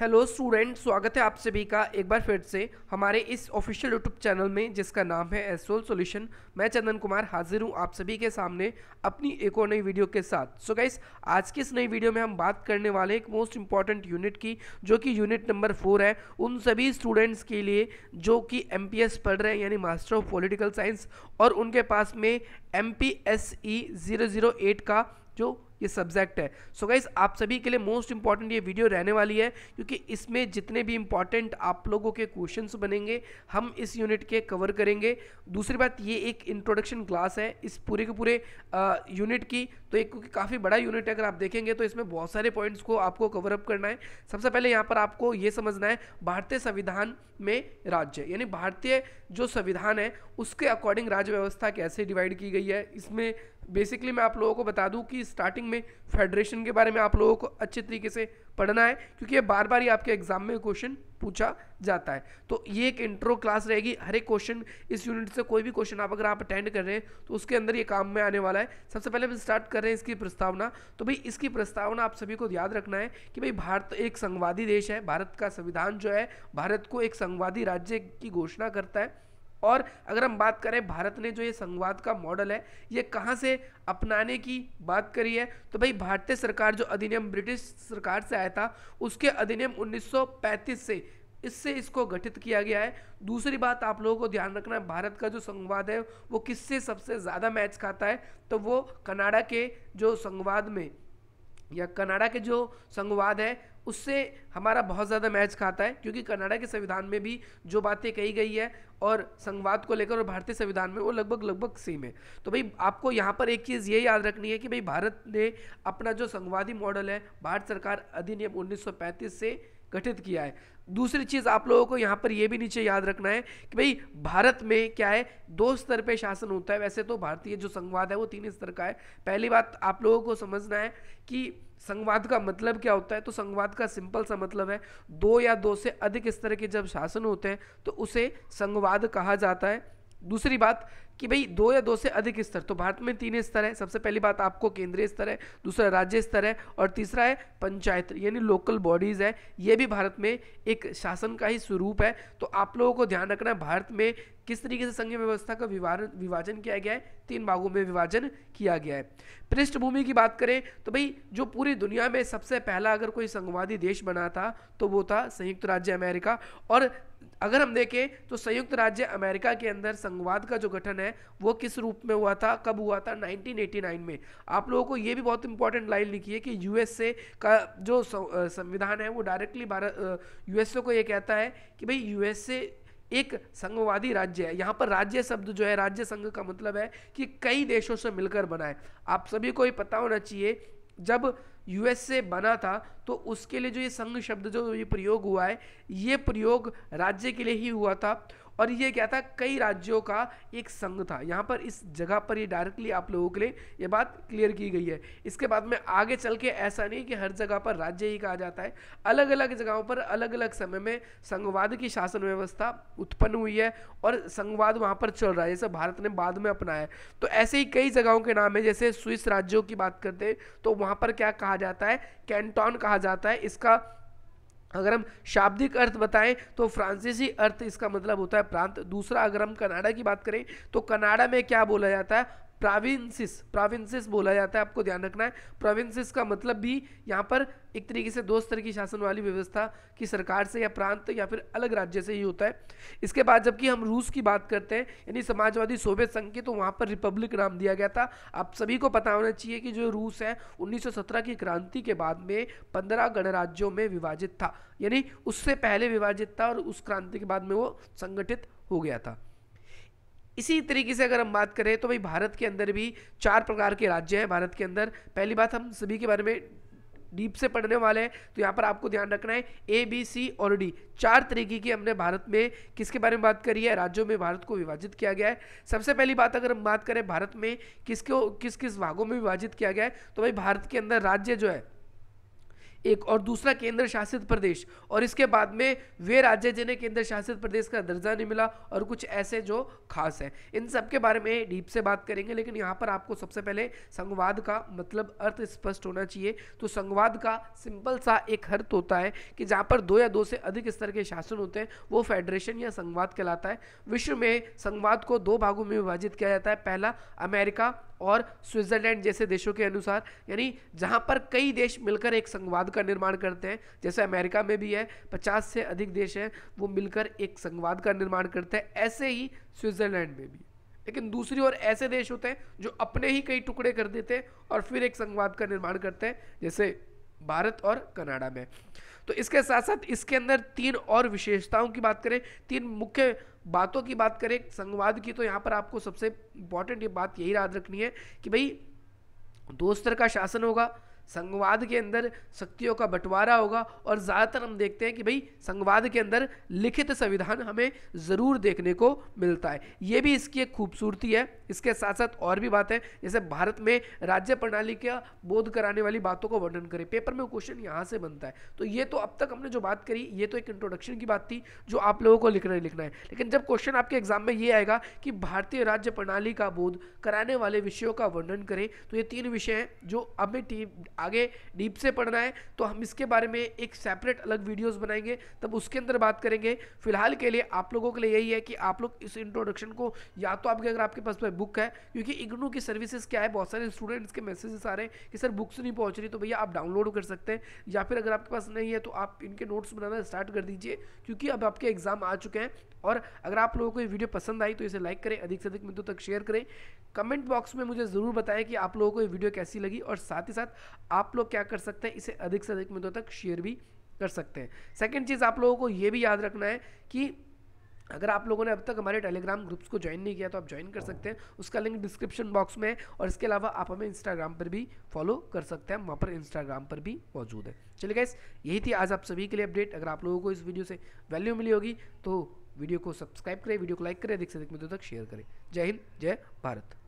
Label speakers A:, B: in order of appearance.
A: hello student स्वागत है आप सभी का एक बार फिर से हमारे इस ऑफिशियल यूट्यूब चैनल में जिसका नाम है एसोल सॉल्यूशन मैं चंदन कुमार हाजिर हूं आप सभी के सामने अपनी एक और नई वीडियो के साथ सो so गाइस आज की इस नई वीडियो में हम बात करने वाले एक मोस्ट इंपॉर्टेंट यूनिट की जो कि यूनिट नंबर फोर है उन सभी स्टूडेंट्स के लिए जो कि एम पढ़ रहे हैं यानी मास्टर ऑफ पोलिटिकल साइंस और उनके पास में एम पी e का जो ये सब्जेक्ट है सो so गाइज आप सभी के लिए मोस्ट इंपॉर्टेंट ये वीडियो रहने वाली है क्योंकि इसमें जितने भी इंपॉर्टेंट आप लोगों के क्वेश्चंस बनेंगे हम इस यूनिट के कवर करेंगे दूसरी बात ये एक इंट्रोडक्शन क्लास है इस पूरे के पूरे यूनिट की तो एक क्योंकि काफ़ी बड़ा यूनिट है अगर आप देखेंगे तो इसमें बहुत सारे पॉइंट्स को आपको कवर अप करना है सबसे पहले यहाँ पर आपको ये समझना है भारतीय संविधान में राज्य यानी भारतीय जो संविधान है उसके अकॉर्डिंग राज्य व्यवस्था कैसे डिवाइड की गई है इसमें बेसिकली मैं आप लोगों को बता दूं कि स्टार्टिंग में फेडरेशन के बारे में आप लोगों को अच्छे तरीके से पढ़ना है क्योंकि ये बार बार ही आपके एग्जाम में क्वेश्चन पूछा जाता है तो ये एक इंट्रो क्लास रहेगी हर एक क्वेश्चन इस यूनिट से कोई भी क्वेश्चन आप अगर आप अटेंड कर रहे हैं तो उसके अंदर ये काम में आने वाला है सबसे पहले हम स्टार्ट कर रहे हैं इसकी प्रस्तावना तो भाई इसकी प्रस्तावना आप सभी को याद रखना है कि भाई भारत एक संघवादी देश है भारत का संविधान जो है भारत को एक संघवादी राज्य की घोषणा करता है और अगर हम बात करें भारत ने जो ये संघवाद का मॉडल है ये कहाँ से अपनाने की बात करी है तो भाई भारतीय सरकार जो अधिनियम ब्रिटिश सरकार से आया था उसके अधिनियम 1935 से इससे इसको गठित किया गया है दूसरी बात आप लोगों को ध्यान रखना है भारत का जो संघवाद है वो किससे सबसे ज़्यादा मैच खाता है तो वो कनाडा के जो संघवाद में या कनाडा के जो संघवाद है उससे हमारा बहुत ज़्यादा मैच खाता है क्योंकि कनाडा के संविधान में भी जो बातें कही गई है और संघवाद को लेकर और भारतीय संविधान में वो लगभग लगभग सेम है तो भाई आपको यहाँ पर एक चीज़ ये याद रखनी है कि भाई भारत ने अपना जो संघवादी मॉडल है भारत सरकार अधिनियम उन्नीस से गठित किया है दूसरी चीज़ आप लोगों को यहाँ पर यह भी नीचे याद रखना है कि भाई भारत में क्या है दो स्तर पे शासन होता है वैसे तो भारतीय जो संवाद है वो तीन स्तर का है पहली बात आप लोगों को समझना है कि संवाद का मतलब क्या होता है तो संवाद का सिंपल सा मतलब है दो या दो से अधिक स्तर के जब शासन होते हैं तो उसे संवाद कहा जाता है दूसरी बात कि भाई दो या दो से अधिक स्तर तो भारत में तीन स्तर है सबसे पहली बात आपको केंद्रीय स्तर है दूसरा राज्य स्तर है और तीसरा है पंचायत यानी लोकल बॉडीज़ है ये भी भारत में एक शासन का ही स्वरूप है तो आप लोगों को ध्यान रखना है भारत में किस तरीके से संघीय व्यवस्था का विभाजन किया गया है तीन भागों में विभाजन किया गया है पृष्ठभूमि की बात करें तो भाई जो पूरी दुनिया में सबसे पहला अगर कोई संघवादी देश बना था तो वो था संयुक्त राज्य अमेरिका और अगर हम देखें तो संयुक्त राज्य अमेरिका के अंदर संघवाद का जो गठन है है वो किस रूप में हुआ था कब हुआ था 1989 में आप लोगों को ये भी बहुत इंपॉर्टेंट लाइन लिखी है कि यूएसए का जो संविधान है वो डायरेक्टली भारत यूएसए को ये कहता है कि भाई यूएसए एक संघवादी राज्य है यहाँ पर राज्य शब्द जो है राज्य संघ का मतलब है कि कई देशों से मिलकर बना है आप सभी को ये पता होना चाहिए जब यूएसए बना था तो उसके लिए जो ये संघ शब्द जो ये प्रयोग हुआ है ये प्रयोग राज्य के लिए ही हुआ था और ये क्या था कई राज्यों का एक संघ था यहाँ पर इस जगह पर ये डायरेक्टली आप लोगों के लिए ये बात क्लियर की गई है इसके बाद में आगे चल के ऐसा नहीं कि हर जगह पर राज्य ही कहा जाता है अलग अलग जगहों पर अलग अलग समय में संघवाद की शासन व्यवस्था उत्पन्न हुई है और संघवाद वहाँ पर चल रहा है जैसे भारत ने बाद में अपनाया है तो ऐसे ही कई जगहों के नाम है जैसे स्विस राज्यों की बात करते हैं तो वहाँ पर क्या कहा जाता है कैंटॉन कहा जाता है इसका अगर हम शाब्दिक अर्थ बताएं तो फ्रांसीसी अर्थ इसका मतलब होता है प्रांत दूसरा अगर हम कनाडा की बात करें तो कनाडा में क्या बोला जाता है प्राविंसिस प्राविंसिस बोला जाता है आपको ध्यान रखना है प्रोविंसिस का मतलब भी यहाँ पर एक तरीके से दो स्तर की शासन वाली व्यवस्था की सरकार से या प्रांत या फिर अलग राज्य से ही होता है इसके बाद जबकि हम रूस की बात करते हैं यानी समाजवादी सोवियत संघ की तो वहाँ पर रिपब्लिक नाम दिया गया था आप सभी को पता होना चाहिए कि जो रूस है उन्नीस की क्रांति के बाद में पंद्रह गणराज्यों में विभाजित था यानी उससे पहले विभाजित था और उस क्रांति के बाद में वो संगठित हो गया था इसी तरीके से अगर हम बात करें तो भाई भारत के अंदर भी चार प्रकार के राज्य हैं भारत के अंदर पहली बात हम सभी के बारे में डीप से पढ़ने वाले हैं तो यहाँ पर आपको ध्यान रखना है ए बी सी और डी चार तरीके की हमने भारत में किसके बारे में बात करी है राज्यों में भारत को विभाजित किया गया है सबसे पहली बात अगर हम बात करें भारत में किसको किस किस भागों में विभाजित किया गया है तो भाई भारत के अंदर राज्य जो है एक और दूसरा केंद्र शासित प्रदेश और इसके बाद में वे राज्य जिन्हें केंद्र शासित प्रदेश का दर्जा नहीं मिला और कुछ ऐसे जो खास हैं इन सब के बारे में डीप से बात करेंगे लेकिन यहाँ पर आपको सबसे पहले संघवाद का मतलब अर्थ स्पष्ट होना चाहिए तो संघवाद का सिंपल सा एक अर्थ होता है कि जहाँ पर दो या दो से अधिक स्तर के शासन होते हैं वो फेडरेशन या संघवाद कहलाता है विश्व में संघवाद को दो भागों में विभाजित किया जाता है पहला अमेरिका और स्विट्ज़रलैंड जैसे देशों के अनुसार यानी जहाँ पर कई देश मिलकर एक संघवाद का निर्माण करते हैं जैसे अमेरिका में भी है पचास से अधिक देश हैं वो मिलकर एक संघवाद का निर्माण करते हैं ऐसे ही स्विट्ज़रलैंड में भी लेकिन दूसरी ओर ऐसे देश होते हैं जो अपने ही कई टुकड़े कर देते हैं और फिर एक संघवाद का निर्माण करते हैं जैसे भारत और कनाडा में तो इसके साथ साथ इसके अंदर तीन और विशेषताओं की बात करें तीन मुख्य बातों की बात करें संवाद की तो यहाँ पर आपको सबसे इम्पॉर्टेंट ये बात यही याद रखनी है कि भाई स्तर का शासन होगा संघवाद के अंदर शक्तियों का बंटवारा होगा और ज़्यादातर हम देखते हैं कि भाई संघवाद के अंदर लिखित संविधान हमें ज़रूर देखने को मिलता है ये भी इसकी एक खूबसूरती है इसके साथ साथ और भी बातें जैसे भारत में राज्य प्रणाली का बोध कराने वाली बातों का वर्णन करें पेपर में क्वेश्चन यहाँ से बनता है तो ये तो अब तक हमने जो बात करी ये तो एक इंट्रोडक्शन की बात थी जो आप लोगों को लिखना ही लिखना है लेकिन जब क्वेश्चन आपके एग्जाम में ये आएगा कि भारतीय राज्य प्रणाली का बोध कराने वाले विषयों का वर्णन करें तो ये तीन विषय हैं जो अभी टीम आगे डीप से पढ़ना है तो हम इसके बारे में एक सेपरेट अलग वीडियोस बनाएंगे तब उसके अंदर बात करेंगे फिलहाल के लिए आप लोगों के लिए यही है कि आप लोग इस इंट्रोडक्शन को या तो आपके अगर आपके पास में बुक है क्योंकि इग्नू की सर्विसेज क्या है बहुत सारे स्टूडेंट्स के मैसेजेस आ रहे हैं कि सर बुक्स नहीं पहुँच रही तो भैया आप डाउनलोड कर सकते हैं या फिर अगर आपके पास नहीं है तो आप इनके नोट्स बनाना स्टार्ट कर दीजिए क्योंकि अब आपके एग्जाम आ चुके हैं और अगर आप लोगों को ये वीडियो पसंद आई तो इसे लाइक करें अधिक से अधिक मित्रों तक शेयर करें कमेंट बॉक्स में मुझे ज़रूर बताएं कि आप लोगों को ये वीडियो कैसी लगी और साथ ही साथ आप लोग क्या कर सकते हैं इसे अधिक से अधिक मुद्दों तक शेयर भी कर सकते हैं सेकेंड चीज़ आप लोगों को ये भी याद रखना है कि अगर आप लोगों ने अब तक हमारे टेलीग्राम ग्रुप्स को ज्वाइन नहीं किया तो आप ज्वाइन कर सकते हैं उसका लिंक डिस्क्रिप्शन बॉक्स में है और इसके अलावा आप हमें इंस्टाग्राम पर भी फॉलो कर सकते हैं वहाँ पर इंस्टाग्राम पर भी मौजूद है चलिए गाइस यही थी आज आप सभी के लिए अपडेट अगर आप लोगों को इस वीडियो से वैल्यू मिली होगी तो वीडियो को सब्सक्राइब करें वीडियो को लाइक करें अधिक से अधिक मित्रों तक शेयर करें जय हिंद जय भारत